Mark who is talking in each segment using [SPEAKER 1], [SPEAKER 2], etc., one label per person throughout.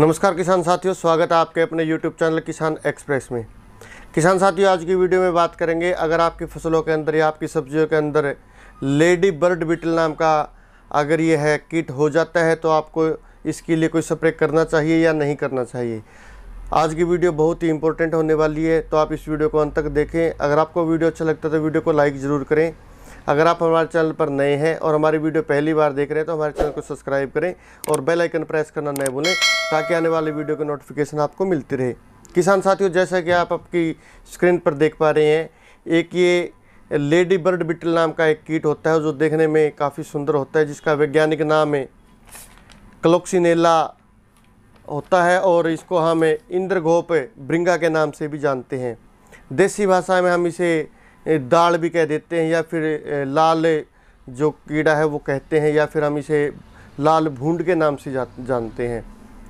[SPEAKER 1] नमस्कार किसान साथियों स्वागत है आपके अपने यूट्यूब चैनल किसान एक्सप्रेस में किसान साथियों आज की वीडियो में बात करेंगे अगर आपकी फसलों के अंदर या आपकी सब्जियों के अंदर लेडी बर्ड बिटल नाम का अगर ये है कीट हो जाता है तो आपको इसके लिए कोई स्प्रे करना चाहिए या नहीं करना चाहिए आज की वीडियो बहुत ही इंपॉर्टेंट होने वाली है तो आप इस वीडियो को अंत तक देखें अगर आपको वीडियो अच्छा लगता है तो वीडियो को लाइक ज़रूर करें अगर आप हमारे चैनल पर नए हैं और हमारी वीडियो पहली बार देख रहे हैं तो हमारे चैनल को सब्सक्राइब करें और बेल आइकन प्रेस करना न भूलें ताकि आने वाले वीडियो के नोटिफिकेशन आपको मिलती रहे किसान साथियों जैसा कि आप आपकी स्क्रीन पर देख पा रहे हैं एक ये लेडी बर्ड बिटल नाम का एक कीट होता है जो देखने में काफ़ी सुंदर होता है जिसका वैज्ञानिक नाम है क्लोक्सीनेला होता है और इसको हम इंद्रघोप ब्रिंगा के नाम से भी जानते हैं देसी भाषा में हम इसे दाल भी कह देते हैं या फिर लाल जो कीड़ा है वो कहते हैं या फिर हम इसे लाल भूंड के नाम से जा, जानते हैं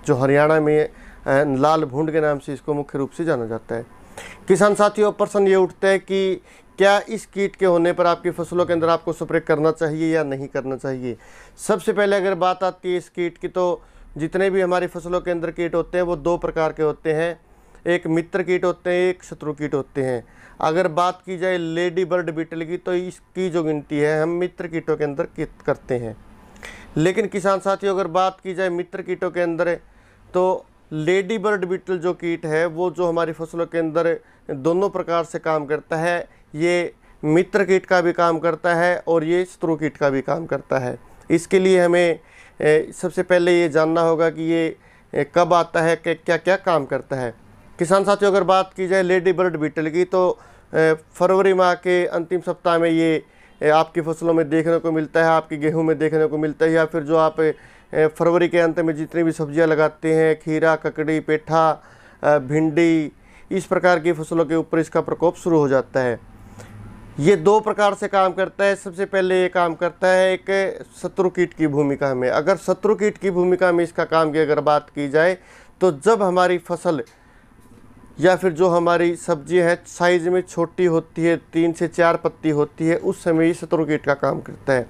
[SPEAKER 1] जो हरियाणा में लाल भूड के नाम से इसको मुख्य रूप से जाना जाता है किसान साथियों प्रश्न ये उठता है कि क्या इस कीट के होने पर आपकी फसलों के अंदर आपको स्प्रे करना चाहिए या नहीं करना चाहिए सबसे पहले अगर बात आती है इस कीट की तो जितने भी हमारी फसलों के अंदर कीट होते हैं वो दो प्रकार के होते हैं एक मित्र कीट होते हैं एक शत्रु कीट होते हैं अगर बात की जाए लेडी बर्ड बीटल की तो इसकी जो गिनती है हम मित्र कीटों के अंदर करते हैं लेकिन किसान साथियों अगर बात की जाए मित्र कीटों के अंदर तो लेडी बर्ड बीटल जो कीट है वो जो हमारी फसलों के अंदर दोनों प्रकार से काम करता है ये मित्र कीट का भी काम करता है और ये शत्रु कीट का भी काम करता है इसके लिए हमें सबसे पहले ये जानना होगा कि ये कब आता है क्या क्या क्या काम करता है किसान साथियों अगर बात की जाए लेडी बर्ड बीटल की तो फरवरी माह के अंतिम सप्ताह में ये आपकी फसलों में देखने को मिलता है आपकी गेहूं में देखने को मिलता है या फिर जो आप फरवरी के अंत में जितनी भी सब्जियां लगाते हैं खीरा ककड़ी पेठा भिंडी इस प्रकार की फसलों के ऊपर इसका प्रकोप शुरू हो जाता है ये दो प्रकार से काम करता है सबसे पहले ये काम करता है एक शत्रु कीट की भूमिका में अगर शत्रु कीट की भूमिका में इसका काम की अगर बात की जाए तो जब हमारी फसल या फिर जो हमारी सब्जी है साइज में छोटी होती है तीन से चार पत्ती होती है उस समय ये शत्रु कीट का काम करता है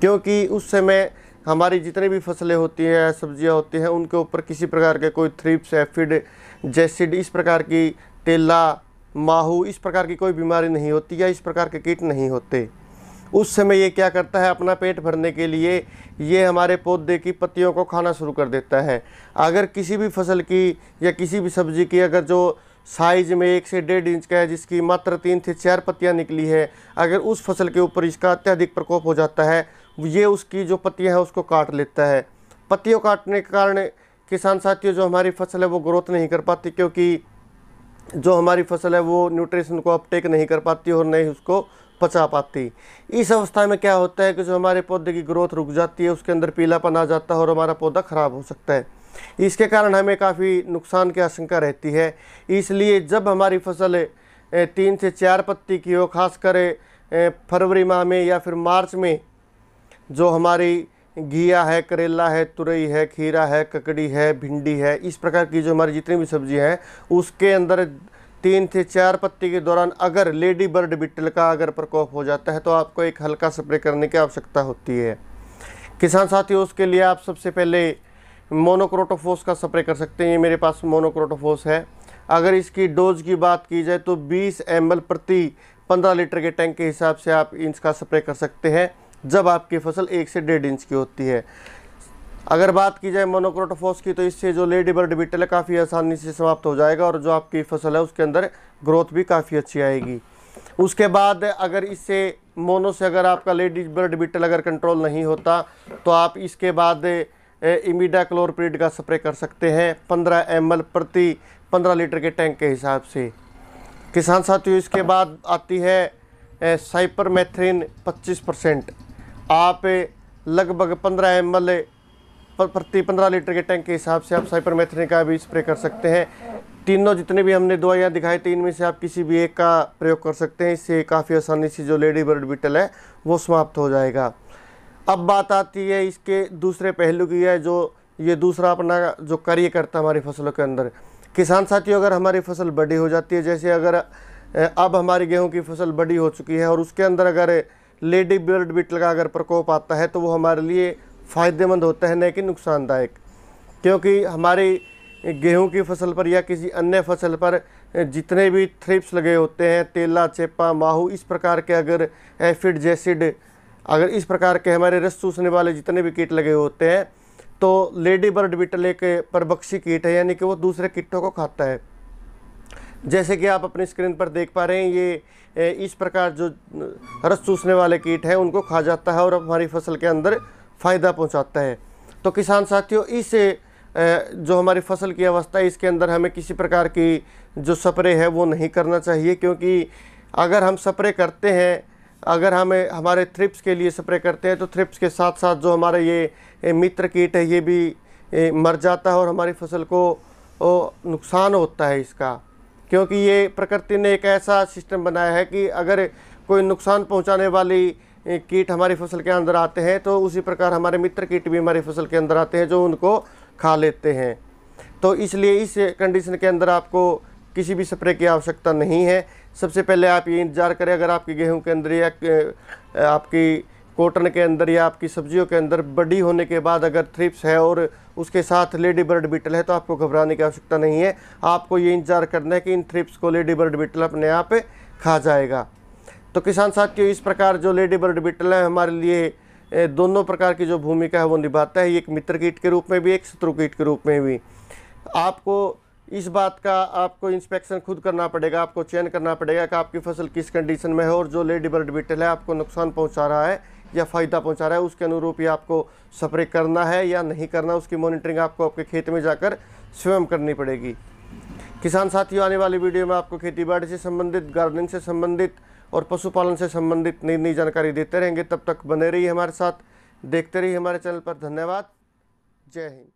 [SPEAKER 1] क्योंकि उस समय हमारी जितनी भी फसलें होती हैं सब्जियां होती हैं उनके ऊपर किसी प्रकार के कोई थ्रिप्स एफिड जेसिड इस प्रकार की तेला माहू इस प्रकार की कोई बीमारी नहीं होती या इस प्रकार के कीट नहीं होते उस समय ये क्या करता है अपना पेट भरने के लिए ये हमारे पौधे की पत्तियों को खाना शुरू कर देता है अगर किसी भी फसल की या किसी भी सब्जी की अगर जो साइज में एक से डेढ़ इंच का है जिसकी मात्र तीन से चार पत्तियाँ निकली है अगर उस फसल के ऊपर इसका अत्यधिक प्रकोप हो जाता है ये उसकी जो पत्तियाँ हैं उसको काट लेता है पत्तियों काटने के कारण किसान साथियों जो हमारी फसल है वो ग्रोथ नहीं कर पाती क्योंकि जो हमारी फसल है वो न्यूट्रिशन को अपटेक नहीं कर पाती और नहीं उसको पचा पाती इस अवस्था में क्या होता है कि जो हमारे पौधे की ग्रोथ रुक जाती है उसके अंदर पीलापन आ जाता है और हमारा पौधा ख़राब हो सकता है इसके कारण हमें काफ़ी नुकसान की आशंका रहती है इसलिए जब हमारी फसल तीन से चार पत्ती की हो खास कर फरवरी माह में या फिर मार्च में जो हमारी घिया है करेला है तुरई है खीरा है ककड़ी है भिंडी है इस प्रकार की जो हमारी जितनी भी सब्जी हैं उसके अंदर तीन से चार पत्ती के दौरान अगर लेडी बर्ड बिटल का अगर प्रकोप हो जाता है तो आपको एक हल्का स्प्रे करने की आवश्यकता होती है किसान साथियों उसके लिए आप सबसे पहले मोनोक्रोटोफोस का स्प्रे कर सकते हैं ये मेरे पास मोनोक्रोटोफोस है अगर इसकी डोज की बात की जाए तो 20 एम प्रति 15 लीटर के टैंक के हिसाब से आप इसका स्प्रे कर सकते हैं जब आपकी फसल एक से डेढ़ इंच की होती है अगर बात की जाए मोनोक्रोटोफोस की तो इससे जो लेडी बर्ड बिटल है काफ़ी आसानी से समाप्त हो जाएगा और जो आपकी फसल है उसके अंदर ग्रोथ भी काफ़ी अच्छी आएगी उसके बाद अगर इससे मोनो से अगर आपका लेडी बर्ड बिटल अगर कंट्रोल नहीं होता तो आप इसके बाद इमीडा क्लोरप्रीड का स्प्रे कर सकते हैं पंद्रह एम प्रति पंद्रह लीटर के टैंक के हिसाब से किसान साथियों इसके बाद आती है साइपर मैथ्रीन पच्चीस परसेंट आप लगभग पंद्रह एम एल प्रति पंद्रह लीटर के टैंक के हिसाब से आप साइपर साइपरमेथ्रिन का भी स्प्रे कर सकते हैं तीनों जितने भी हमने दवाइयाँ दिखाई थी इनमें से आप किसी भी एक का प्रयोग कर सकते हैं इससे काफ़ी आसानी से जो लेडी बर्ड बीटल है वो समाप्त हो जाएगा अब बात आती है इसके दूसरे पहलू की है जो ये दूसरा अपना जो कार्य करता है हमारी फसलों के अंदर किसान साथियों अगर हमारी फसल बड़ी हो जाती है जैसे अगर अब हमारी गेहूँ की फसल बड़ी हो चुकी है और उसके अंदर अगर लेडी बर्ड बीटल का अगर प्रकोप आता है तो वो हमारे लिए फ़ायदेमंद होता है न कि नुकसानदायक क्योंकि हमारी गेहूं की फसल पर या किसी अन्य फसल पर जितने भी थ्रिप्स लगे होते हैं तेला चेपा माहू इस प्रकार के अगर एफिड जैसिड अगर इस प्रकार के हमारे रस चूसने वाले जितने भी कीट लगे होते हैं तो लेडी बर्ड बीटल एक परभक्षी कीट है यानी कि वो दूसरे कीटों को खाता है जैसे कि आप अपनी स्क्रीन पर देख पा रहे हैं ये इस प्रकार जो रस चूसने वाले कीट हैं उनको खा जाता है और हमारी फसल के अंदर फ़ायदा पहुंचाता है तो किसान साथियों इस जो हमारी फसल की अवस्था है इसके अंदर हमें किसी प्रकार की जो सप्रे है वो नहीं करना चाहिए क्योंकि अगर हम सप्रे करते हैं अगर हमें हमारे थ्रिप्स के लिए स्प्रे करते हैं तो थ्रिप्स के साथ साथ जो हमारा ये मित्र कीट है ये भी मर जाता है और हमारी फसल को नुकसान होता है इसका क्योंकि ये प्रकृति ने एक ऐसा सिस्टम बनाया है कि अगर कोई नुकसान पहुंचाने वाली कीट हमारी फसल के अंदर आते हैं तो उसी प्रकार हमारे मित्र कीट भी हमारी फसल के अंदर आते हैं जो उनको खा लेते हैं तो इसलिए इस कंडीशन के अंदर आपको किसी भी स्प्रे की आवश्यकता नहीं है सबसे पहले आप ये इंतज़ार करें अगर आपकी गेहूं के अंदर या आपकी कॉटन के अंदर या आपकी सब्जियों के अंदर बड़ी होने के बाद अगर थ्रिप्स है और उसके साथ लेडी बर्ड बीटल है तो आपको घबराने की आवश्यकता नहीं है आपको ये इंतज़ार करना है कि इन थ्रिप्स को लेडी बर्ड बीटल अपने आप खा जाएगा तो किसान साथियों इस प्रकार जो लेडी बर्ड बीटल है हमारे लिए दोनों प्रकार की जो भूमिका है वो निभाता है एक मित्र कीट के रूप में भी एक शत्रु कीट के रूप में भी आपको इस बात का आपको इंस्पेक्शन खुद करना पड़ेगा आपको चेन करना पड़ेगा कि आपकी फसल किस कंडीशन में है और जो लेडी बर्ड बीटल है आपको नुकसान पहुंचा रहा है या फ़ायदा पहुंचा रहा है उसके अनुरूप ही आपको स्प्रे करना है या नहीं करना उसकी मॉनिटरिंग आपको आपके खेत में जाकर स्वयं करनी पड़ेगी किसान साथियों आने वाली वीडियो में आपको खेती से संबंधित गार्डनिंग से संबंधित और पशुपालन से संबंधित नई नई जानकारी देते रहेंगे तब तक बने रहिए हमारे साथ देखते रहिए हमारे चैनल पर धन्यवाद जय हिंद